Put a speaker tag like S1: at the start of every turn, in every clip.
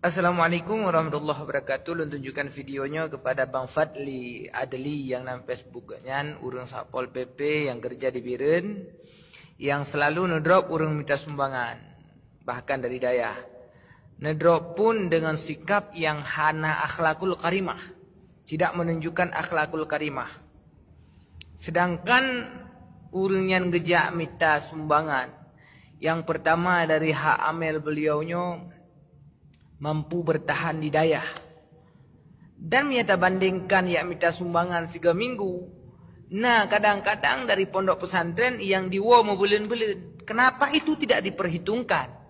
S1: Assalamualaikum warahmatullahi wabarakatuh. Lu tunjukkan videonya kepada Bang Fadli Adli yang nama Facebooknya Urung Sapol PP yang kerja di Biren yang selalu ngedrop urung minta sumbangan bahkan dari daya. Ngedrop pun dengan sikap yang hana akhlakul karimah, tidak menunjukkan akhlakul karimah. Sedangkan urung yang gejak minta sumbangan yang pertama dari hak amel beliaunya mampu bertahan di daya. Dan miata bandingkan yang minta sumbangan tiga minggu. Nah kadang-kadang dari pondok pesantren yang diwa membulin-bulin. Kenapa itu tidak diperhitungkan?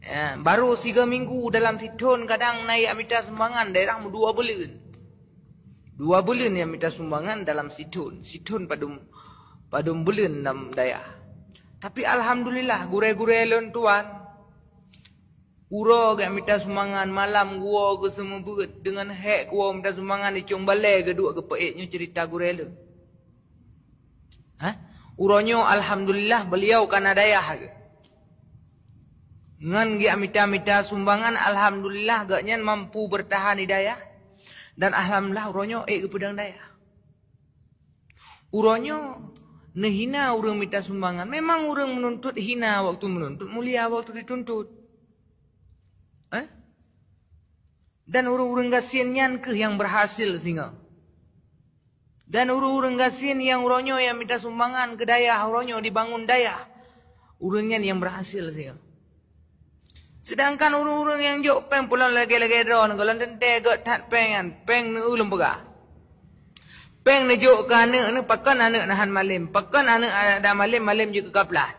S1: Ya, baru tiga minggu dalam sidon kadang naik yang minta sumbangan daerah mau dua bulan. Dua bulan yang minta sumbangan dalam sidon. Sidon pada um, pada um bulan dalam daya. Tapi Alhamdulillah gure-gure lontuan. -gure Ura kat minta sumbangan malam gua ke semua berat. Dengan hek gua minta sumbangan di cung balai ke duk ke peiknya cerita gurela. Ha? Uranya Alhamdulillah beliau kena dayah ke. Dengan dia minta-minta sumbangan Alhamdulillah gaknya mampu bertahan di dayah. Dan Alhamdulillah uranya ik ke pedang dayah. Uranya nehina orang minta sumbangan. Memang orang menuntut hina waktu menuntut. Mulia waktu dituntut. Eh? Dan urung urung kasihan nyan ke yang berhasil sehingga. Dan urung urung kasihan yang uronyo yang minta sumbangan ke daya uronyo dibangun daya. Orangnya yang berhasil sehingga. Sedangkan urung urung yang jok peng pulang lagi-lagi drone. Kalau nanti agak tak peng kan. Peng ni ulum pega. Peng ni jok ke anak ni pakan anak nahan malim. Pakan anak dah malim, malim juga kaplah.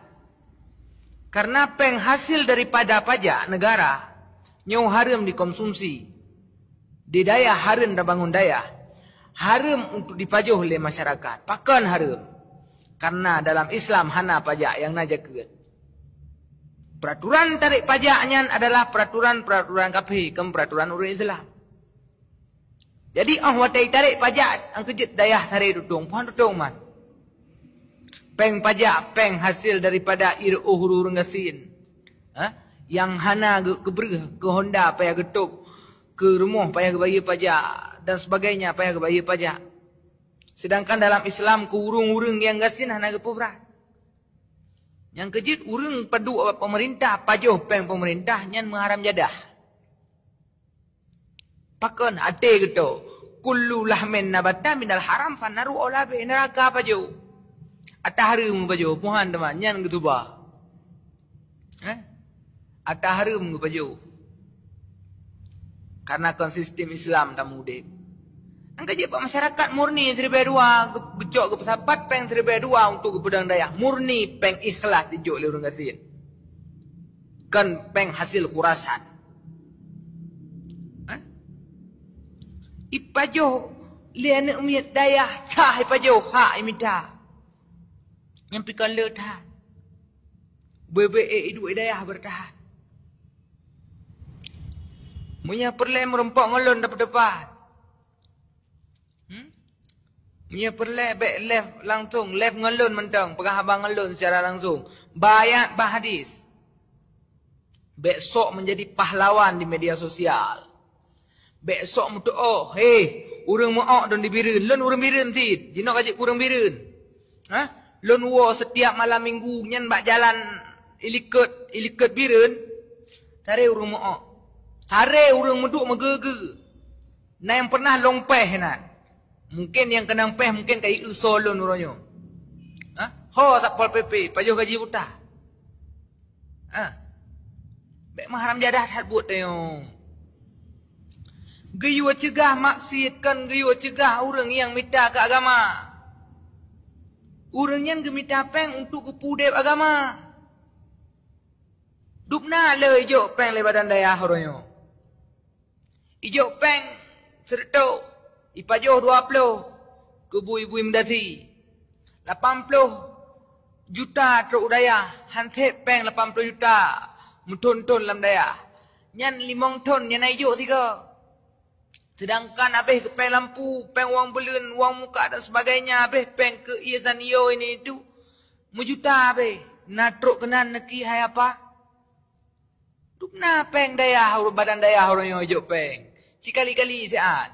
S1: Karena peng hasil daripada pajak negara. Nyau haram dikonsumsi. Di daya haram dan bangun daya. Haram untuk dipajuh oleh masyarakat. Pakan haram. Karena dalam Islam hana pajak yang najakut. Peraturan tarik pajaknya adalah peraturan-peraturan kafe. Kem peraturan urut Islam. Jadi ah oh, tarik pajak ang kejut daya tarik dutung. Puan dutung man. Peng pajak, peng hasil daripada iru uhur-uhur ngasin. Ha? yang hana keber ke Honda payah getuk ke rumah payah bayar pajak dan sebagainya payah bayar pajak sedangkan dalam Islam ke urung-urung yang gasin hana ke pobra yang kejit urung padu pemerintah pajoh peng pemerintah nyen mengharam jadah pakon ate geto kullu lahmin nabata minal haram fanaru ola be neraka pajo atahari mu pajo puhan teman nyen getuba eh atau haram ke baju karena konsistem Islam tak mudik angka je masyarakat murni seribu dua gejok ke pesawat peng seribu dua untuk ke pedang daya murni peng ikhlas dijok oleh orang kasihan kan peng hasil kurasan ha? ipajo lian umiat daya tak ipajo ha imita yang pikan le tah bebe e eh, idu daya bertahan Munya perlai merempak ngolon dah berdepan. Hmm? Munya perlai back left langsung. Left ngolon mentang. Pegang abang ngolon secara langsung. Bayat bahadis. Besok menjadi pahlawan di media sosial. Besok mutu oh. Hei. Urung mu'ok dan dibirin. Lun urung birin si. Jinok ajik urung birin. Hah? Lun wo setiap malam minggu. Nyan bak jalan ilikut. Ilikut birin. Tari urung mu'ok. Hari orang meduk megege. Nah yang pernah longpeh nak. Mungkin yang kena peh mungkin kat Iu Solon orangnya. Ha? Ho tak pol pepe. Pajuh gaji utah. Ha? Bek maharam jadah tak buat tengok. Geyu cegah maksiat kan geyu cegah orang yang minta ke agama. Orang yang minta peng untuk kepudep agama. Dupna leh jo peng lebatan daya horonyo. Ijo peng seretuk Ipajuh dua puluh Kubu ibu imdazi Lapan puluh juta terudaya Hantik peng lapan puluh juta mutun ton lam daya Nyan limong ton nyan ayo tiga Sedangkan habis ke peng lampu Peng wang belen, wang muka dan sebagainya Habis peng ke iazan iyo ini itu mu juta habis Nak teruk kenan neki hai apa tuk na peng daya huru Badan daya huru yang ajok peng Cikali-kali saat. Ah.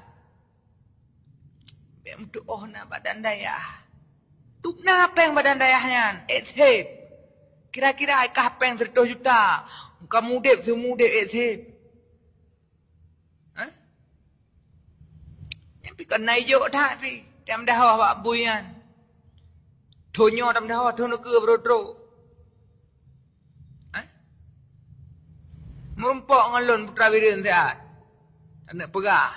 S1: Bem tu'oh na badan dayah. Tuk na apa yang badan dayahnya? Ethep. Kira-kira ikah apa yang seratus juta? Muka mudep, semudep, eh Ha? Tapi kena hijau tak pi. Tiam dah hawa buat buian. Tonyo tam dah hawa, tonyo ke berotro. Ha? Eh? Merumpok ngalun putra birin sehat nak pegah.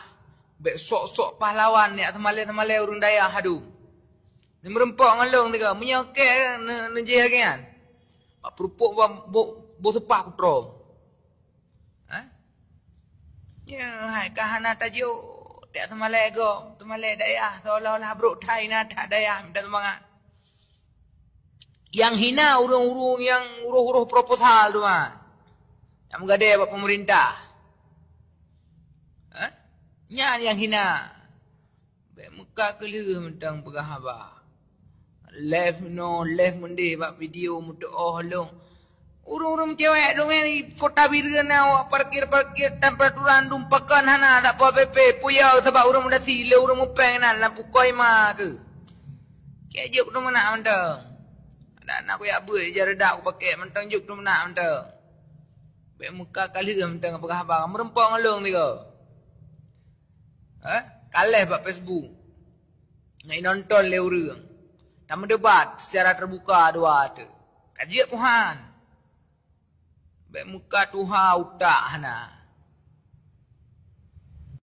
S1: Bek sok-sok pahlawan ni atamalai-atamalai urung daya hadu. Ni merempak dengan long tiga. Menyokai kan, ni jih lagi kan. Pak perupuk buat bu, bu sepah kutro. Ha? Ya, hai kahana tajuk. Di atamalai go, atamalai daya. Seolah-olah beruk thai na tak daya. Minta semangat. Yang hina urung-urung yang uruh-uruh proposal tu kan. Yang mengadai buat pemerintah. Nya yang hina. Bek muka kelih mentang pegahaba. Left no left mende bab video muto oh long. Urung-urung cewek dong yang kota biru na awak parkir-parkir temperatur andum pekan hana tak apa PP puya sebab urung muda sile urung mupeng na lampu koi mak ke. Kejuk tu mana mentang. Ada anak aku ya buat jaredak aku pakai mentang juk tu mana mentang. Bek muka kali mentang pegahaba merempong ni tiga. Ha? Kalah buat Facebook. Nak nonton oleh orang. Tak mendebat secara terbuka dua tu. Kajik Tuhan. Baik muka Tuhan utak nak.